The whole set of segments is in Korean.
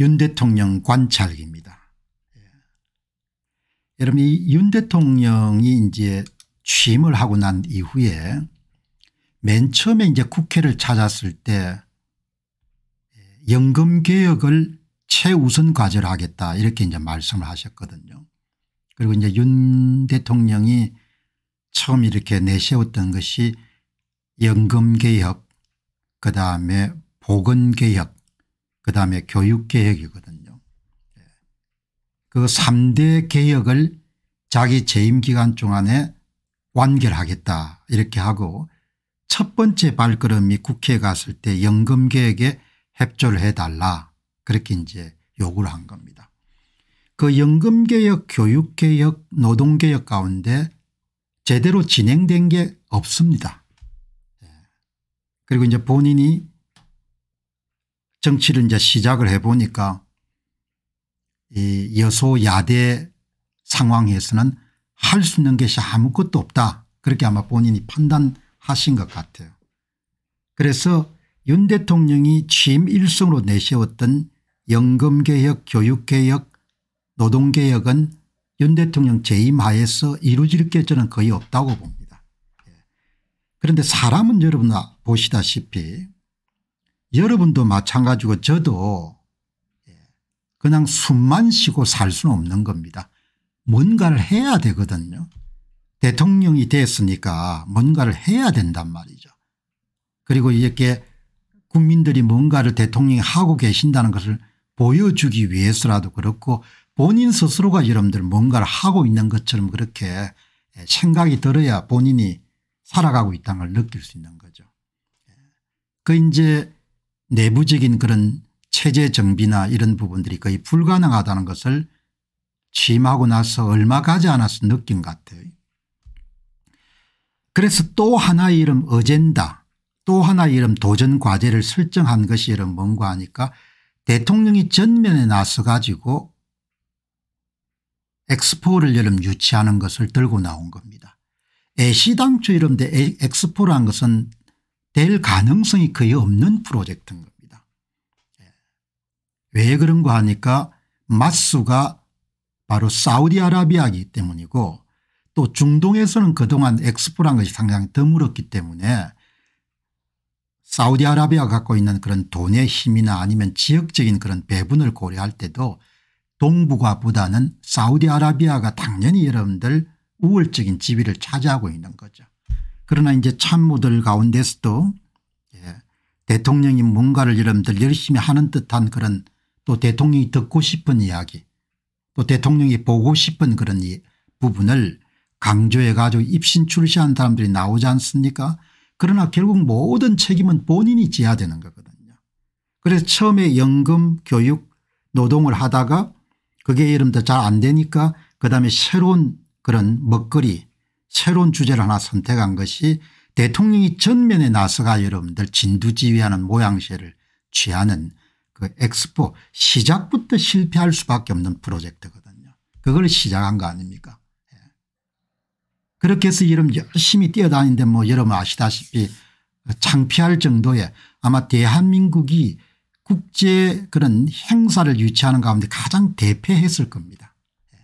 윤 대통령 관찰입니다 예. 여러분 이 윤 대통령이 이제 취임을 하고 난 이후에 맨 처음에 이제 국회를 찾았을 때 예, 연금 개혁을 최우선 과제로 하겠다 이렇게 이제 말씀을 하셨거든요. 그리고 이제 윤 대통령이 처음 이렇게 내세웠던 것이 연금 개혁 그다음에 보건 개혁 예. 그 다음에 교육개혁이거든요. 그 3대 개혁을 자기 재임기간 중안에 완결하겠다 이렇게 하고 첫 번째 발걸음이 국회에 갔을 때연금계획에 협조를 해달라 그렇게 이제 요구를 한 겁니다. 그 연금개혁 교육개혁 노동개혁 가운데 제대로 진행된 게 없습니다. 예. 그리고 이제 본인이 정치를 이제 시작을 해보니까 이 여소야대 상황에서는 할 수 있는 것이 아무것도 없다. 그렇게 아마 본인이 판단하신 것 같아요. 그래서 윤 대통령이 취임 일성으로 내세웠던 연금개혁 교육개혁 노동개혁은 윤 대통령 재임하에서 이루어질 게 저는 거의 없다고 봅니다. 예. 그런데 사람은 여러분 아, 보시다시피 여러분도 마찬가지고 저도 예, 그냥 숨만 쉬고 살 수는 없는 겁니다. 뭔가를 해야 되거든요. 대통령이 됐으니까 뭔가를 해야 된단 말이죠. 그리고 이렇게 국민들이 뭔가를 대통령이 하고 계신다는 것을 보여주기 위해서라도 그렇고 본인 스스로가 여러분들 뭔가를 하고 있는 것처럼 그렇게 예, 생각이 들어야 본인이 살아가고 있다는 걸 느낄 수 있는 거죠. 예. 그 이제 내부적인 그런 체제 정비나 이런 부분들이 거의 불가능하다는 것을 취임하고 나서 얼마 가지 않아서 느낀 것 같아요. 그래서 또 하나의 이름 어젠다 또 하나의 이름 도전 과제를 설정한 것이 이런 뭔가 하니까 대통령이 전면에 나서 가지고 엑스포를 여름 유치하는 것을 들고 나온 겁니다. 애시당초 이름대 엑스포란 것은 될 가능성이 거의 없는 프로젝트인 겁니다. 예. 왜 그런가 하니까 마수가 바로 사우디아라비아이기 때문이고 또 중동에서는 그동안 엑스포란 것이 상당히 드물었기 때문에 사우디아라비아가 갖고 있는 그런 돈의 힘이나 아니면 지역적인 그런 배분을 고려할 때도 동북아보다는 사우디아라비아가 당연히 여러분들 우월적인 지위를 차지하고 있는 거죠. 그러나 이제 참모들 가운데서도 예, 대통령이 뭔가를 여러분들 열심히 하는 듯한 그런 또 대통령이 듣고 싶은 이야기 또 대통령이 보고 싶은 그런 이 부분을 강조해 가지고 입신 출시한 사람들이 나오지 않습니까 그러나 결국 모든 책임은 본인이 져야 되는 거거든요. 그래서 처음에 연금 교육 노동을 하다가 그게 여러분들 잘 안 되니까 그다음에 새로운 그런 먹거리 새로운 주제를 하나 선택한 것이 대통령이 전면에 나서가 여러분들 진두지휘하는 모양새를 취하는 그 엑스포 시작부터 실패할 수밖에 없는 프로젝트거든요. 그걸 시작한 거 아닙니까 예. 그렇게 해서 여러분 열심히 뛰어다니는데 뭐 여러분 아시다시피 창피할 정도의 아마 대한민국이 국제 그런 행사를 유치하는 가운데 가장 대패했을 겁니다. 예.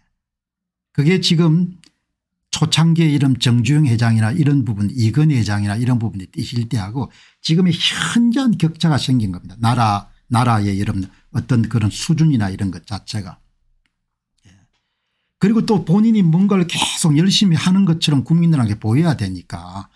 그게 지금 초창기에 이름 정주영 회장이나 이런 부분 이건희 회장이나 이런 부분이 뛰실 때하고 지금의 현저한 격차가 생긴 겁니다. 나라 나라의 이런 어떤 그런 수준이나 이런 것 자체가. 예. 그리고 또 본인이 뭔가를 계속 열심히 하는 것처럼 국민들한테 보여야 되니까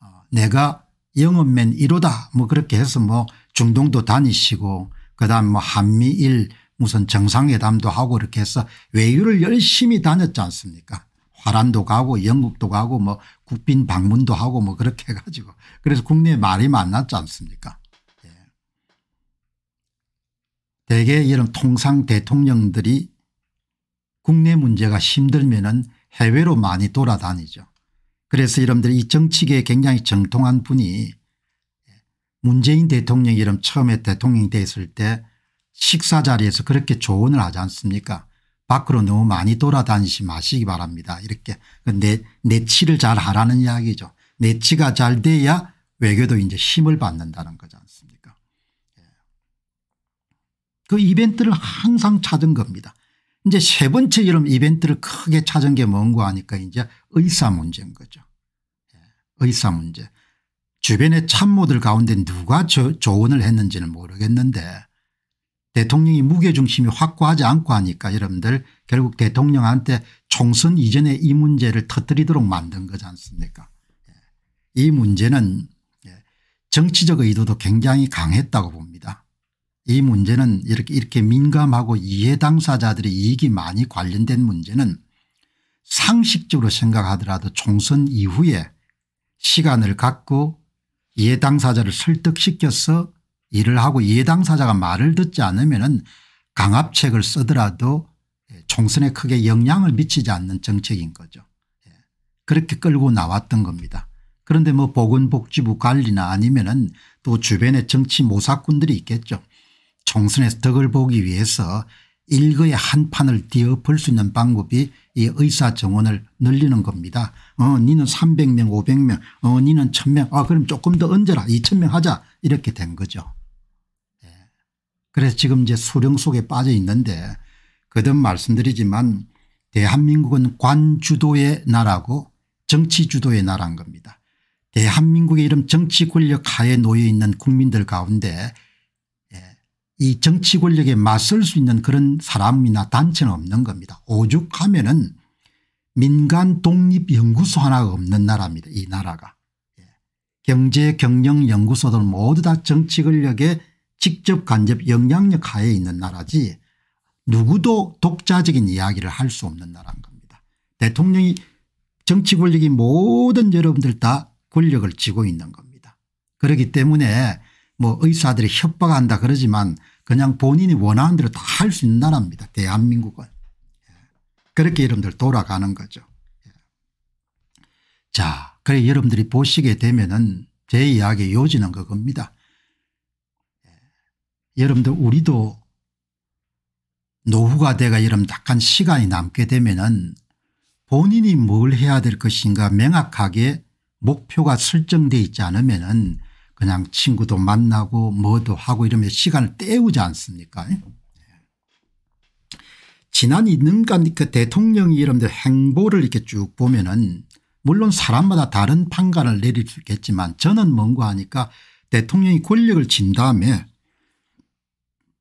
어, 내가 영업맨 1호다 뭐 그렇게 해서 뭐 중동도 다니시고 그다음 뭐 한미일 무슨 정상회담도 하고 이렇게 해서 외유를 열심히 다녔지 않습니까 아란도 가고 영국도 가고 뭐 국빈 방문도 하고 뭐 그렇게 해가지고 그래서 국내에 말이 만났지 않습니까 예. 대개 이런 통상 대통령들이 국내 문제가 힘들면 은 해외로 많이 돌아다니죠. 그래서 여러분들 이 정치계에 굉장히 정통한 분이 문재인 대통령 이름 처음에 대통령이 됐을 때 식사 자리에서 그렇게 조언을 하지 않습니까 밖으로 너무 많이 돌아다니지 마시기 바랍니다. 이렇게 그 내, 내치를 잘 하라는 이야기죠. 내치가 잘 돼야 외교도 이제 힘을 받는다는 거지 않습니까 예. 그 이벤트를 항상 찾은 겁니다. 이제 세 번째 이런 이벤트를 크게 찾은 게 뭔고 하니까 이제 의사 문제인 거죠. 예. 의사 문제. 주변의 참모들 가운데 누가 저, 조언을 했는지는 모르겠는데 대통령이 무게중심이 확고하지 않고 하니까 여러분들 결국 대통령한테 총선 이전에 이 문제를 터뜨리도록 만든 거지 않습니까 예. 이 문제는 예, 정치적 의도도 굉장히 강했다고 봅니다. 이 문제는 이렇게 이렇게 민감하고 이해 당사자들의 이익이 많이 관련된 문제는 상식적으로 생각하더라도 총선 이후에 시간을 갖고 이해 당사자를 설득시켜서 일을 하고 예당사자가 말을 듣지 않으면 강압책을 쓰더라도 총선에 크게 영향을 미치지 않는 정책인 거죠. 예. 그렇게 끌고 나왔던 겁니다. 그런데 뭐 보건복지부 관리나 아니면은 또주변의 정치 모사꾼들이 있겠죠. 총선에서 덕을 보기 위해서 일거에 한 판을 뒤엎을 수 있는 방법이 이 의사 정원을 늘리는 겁니다. 어 니는 300명 500명 어 니는 1000명 아 그럼 조금 더 얹어라 2000명 하자 이렇게 된 거죠. 예. 그래서 지금 이제 수령 속에 빠져 있는데 그든 말씀드리지만 대한민국은 관주도의 나라고 정치 주도의 나라인 겁니다. 대한민국의 이름 정치 권력 하에 놓여 있는 국민들 가운데 이 정치 권력에 맞설 수 있는 그런 사람이나 단체는 없는 겁니다. 오죽하면 은 민간 독립연구소 하나가 없는 나라입니다. 이 나라가. 예. 경제 경영연구소들 모두 다 정치 권력에 직접 간접 영향력 하에 있는 나라지 누구도 독자적인 이야기를 할 수 없는 나라인 겁니다. 대통령이 정치 권력이 모든 여러분들 다 권력을 쥐고 있는 겁니다. 그렇기 때문에 뭐 의사들이 협박한다 그러지만 그냥 본인이 원하는 대로 다 할 수 있는 나라입니다. 대한민국은. 예. 그렇게 여러분들 돌아가는 거죠. 예. 자 그래 여러분들이 보시게 되면은 제 이야기의 요지는 그겁니다. 예. 여러분들 우리도 노후가 돼가 여러분 약간 시간이 남게 되면은 본인이 뭘 해야 될 것인가 명확하게 목표가 설정되어 있지 않으면은 그냥 친구도 만나고 뭐도 하고 이러면 시간을 때우지 않습니까 예. 지난 2년간 그 대통령이 여러분들 행보를 이렇게 쭉 보면은 물론 사람마다 다른 판가를 내릴 수 있겠지만 저는 뭔가 하니까 대통령이 권력을 진 다음에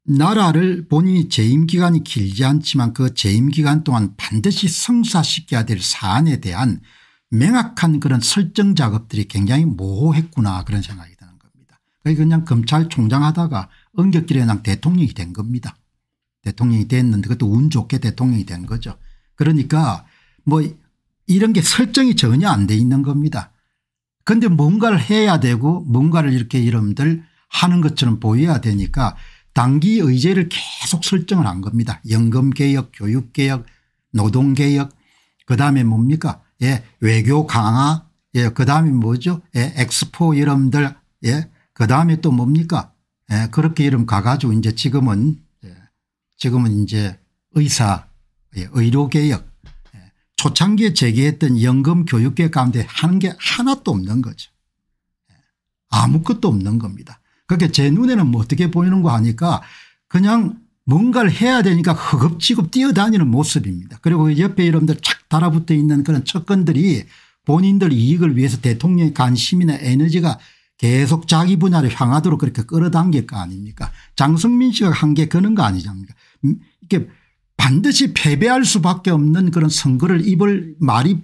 나라를 본인이 재임기간이 길지 않지만 그 재임기간 동안 반드시 성사시켜야 될 사안에 대한 명확한 그런 설정 작업들이 굉장히 모호했구나 그런 생각이 그냥 검찰총장 하다가 엉겹길에 그냥 대통령이 된 겁니다. 대통령이 됐는데 그것도 운 좋게 대통령이 된 거죠. 그러니까 뭐 이런 게 설정이 전혀 안 돼 있는 겁니다. 그런데 뭔가를 해야 되고 뭔가를 이렇게 이름들 하는 것처럼 보여야 되니까 단기 의제를 계속 설정을 한 겁니다. 연금개혁 교육개혁 노동개혁 그다음에 뭡니까 예 외교 강화 예그 다음에 뭐죠 예 엑스포 이름들 예 그다음에 또 뭡니까 예, 그렇게 이름 가가지고 이제 지금은 예, 지금은 이제 의사 예, 의료개혁 예, 초창기에 제기했던 연금교육개 가운데 하는 게 하나도 없는 거죠. 예, 아무것도 없는 겁니다. 그렇게 그러니까 제 눈에는 뭐 어떻게 보이는 거 하니까 그냥 뭔가를 해야 되니까 허겁지겁 뛰어다니는 모습입니다. 그리고 그 옆에 이름들 착 달아붙어 있는 그런 척건들이 본인들 이익을 위해서 대통령의 관심이나 에너지가 계속 자기 분야를 향하도록 그렇게 끌어당길 거 아닙니까 장성민 씨가 한 게 그런 거 아니지 않습니까 음? 이게 반드시 패배할 수밖에 없는 그런 선거를 입을 말이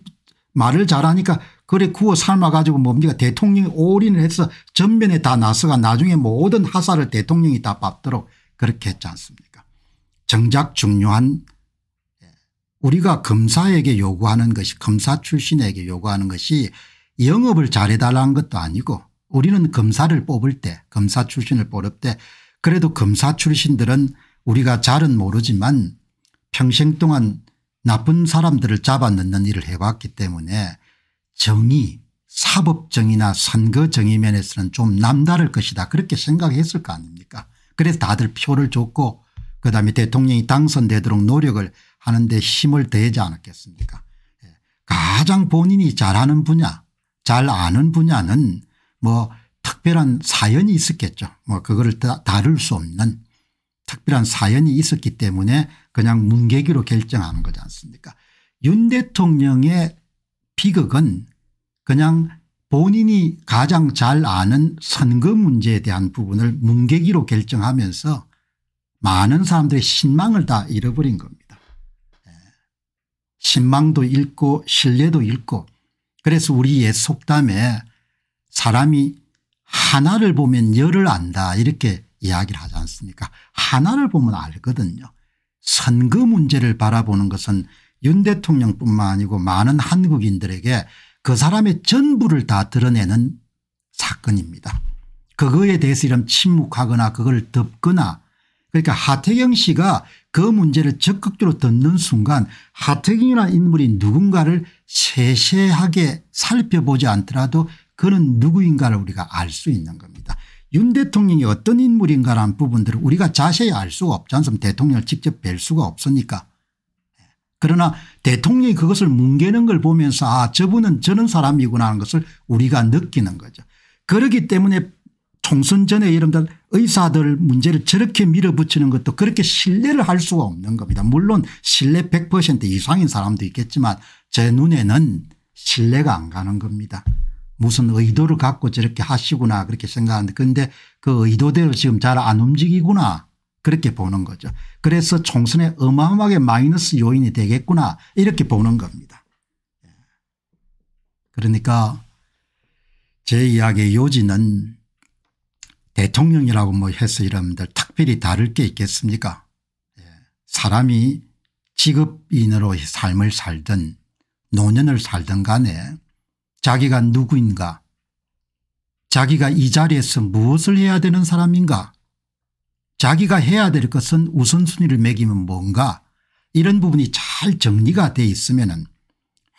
말을 잘하니까 그래 구워 삶아가지고 뭡니까 대통령이 올인을 해서 전면에 다 나서가 나중에 모든 하사를 대통령이 다 밟도록 그렇게 했지 않습니까 정작 중요한 예, 우리가 검사에게 요구하는 것이 검사 출신에게 요구하는 것이 영업을 잘해달라는 것도 아니고 우리는 검사를 뽑을 때 검사 출신을 뽑을 때 그래도 검사 출신들은 우리가 잘은 모르지만 평생 동안 나쁜 사람들을 잡아넣는 일을 해왔기 때문에 정의 사법정의나 선거정의 면에서는 좀 남다를 것이다 그렇게 생각했을 거 아닙니까 그래서 다들 표를 줬고 그다음에 대통령이 당선되도록 노력을 하는데 힘을 대지 않았겠습니까 예. 가장 본인이 잘하는 분야 잘 아는 분야는 뭐 특별한 사연이 있었겠죠. 뭐 그거를 다 다룰 수 없는 특별한 사연이 있었기 때문에 그냥 문계기로 결정하는 거지 않습니까 윤 대통령의 비극은 그냥 본인이 가장 잘 아는 선거 문제에 대한 부분을 문계기로 결정하면서 많은 사람들의 신망을 다 잃어버린 겁니다. 예. 신망도 잃고 신뢰도 잃고 그래서 우리 의 속담에 사람이 하나를 보면 열을 안다 이렇게 이야기를 하지 않습니까 하나를 보면 알거든요. 선거 문제를 바라보는 것은 윤 대통령뿐만 아니고 많은 한국인들에게 그 사람의 전부를 다 드러내는 사건입니다. 그거에 대해서 이런 침묵하거나 그걸 덮거나 그러니까 하태경 씨가 그 문제를 적극적으로 듣는 순간 하태경이라는 인물이 누군가를 세세하게 살펴보지 않더라도 그는 누구인가를 우리가 알 수 있는 겁니다. 윤 대통령이 어떤 인물인가라는 부분들을 우리가 자세히 알 수가 없지 않습니까 대통령을 직접 뵐 수가 없으니까. 예. 그러나 대통령이 그것을 뭉개는 걸 보면서 아 저분은 저런 사람이구나 하는 것을 우리가 느끼는 거죠. 그렇기 때문에 총선 전에 여러분들 의사들 문제를 저렇게 밀어붙이는 것도 그렇게 신뢰를 할 수가 없는 겁니다. 물론 신뢰 100% 이상인 사람도 있겠지만 제 눈에는 신뢰가 안 가는 겁니다. 무슨 의도를 갖고 저렇게 하시구나 그렇게 생각하는데 그런데 그 의도대로 지금 잘 안 움직이구나 그렇게 보는 거죠. 그래서 총선에 어마어마하게 마이너스 요인이 되겠구나 이렇게 보는 겁니다. 예. 그러니까 제 이야기의 요지는 대통령이라고 뭐 해서 이러면들 특별히 다를 게 있겠습니까 예. 사람이 직업인으로 삶을 살든 노년을 살든 간에 자기가 누구인가 자기가 이 자리에서 무엇을 해야 되는 사람인가 자기가 해야 될 것은 우선순위를 매기면 뭔가 이런 부분이 잘 정리가 돼 있으면 은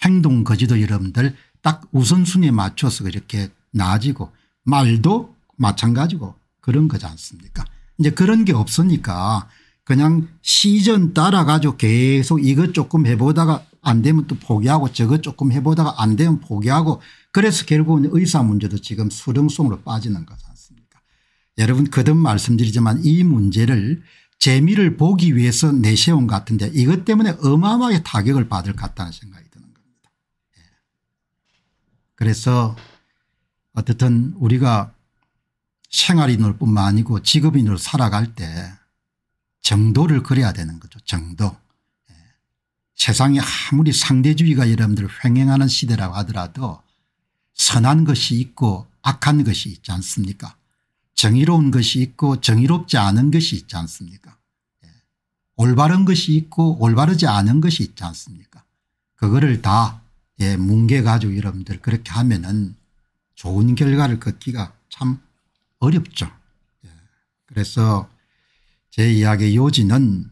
행동 거지도 여러분들 딱 우선순위에 맞춰서 이렇게 나아지고 말도 마찬가지고 그런 거지 않습니까 이제 그런 게 없으니까 그냥 시즌 따라 가지고 계속 이것 조금 해보다가 안 되면 또 포기하고 저거 조금 해보다가 안 되면 포기하고 그래서 결국은 의사 문제도 지금 수렁송으로 빠지는 것같습니까 여러분 거듭 말씀드리지만 이 문제를 재미를 보기 위해서 내세운 것 같은데 이것 때문에 어마어마하게 타격을 받을 것 같다는 생각이 드는 겁니다. 예. 그래서 어떻든 우리가 생활인으로 뿐만 아니고 직업인으로 살아갈 때 정도를 그려야 되는 거죠. 정도. 세상이 아무리 상대주의가 여러분들 횡행하는 시대라고 하더라도 선한 것이 있고 악한 것이 있지 않습니까 정의로운 것이 있고 정의롭지 않은 것이 있지 않습니까 예. 올바른 것이 있고 올바르지 않은 것이 있지 않습니까 그거를 다 예, 뭉개 가지고 여러분들 그렇게 하면 은 좋은 결과를 걷기가 참 어렵죠. 예. 그래서 제 이야기의 요지는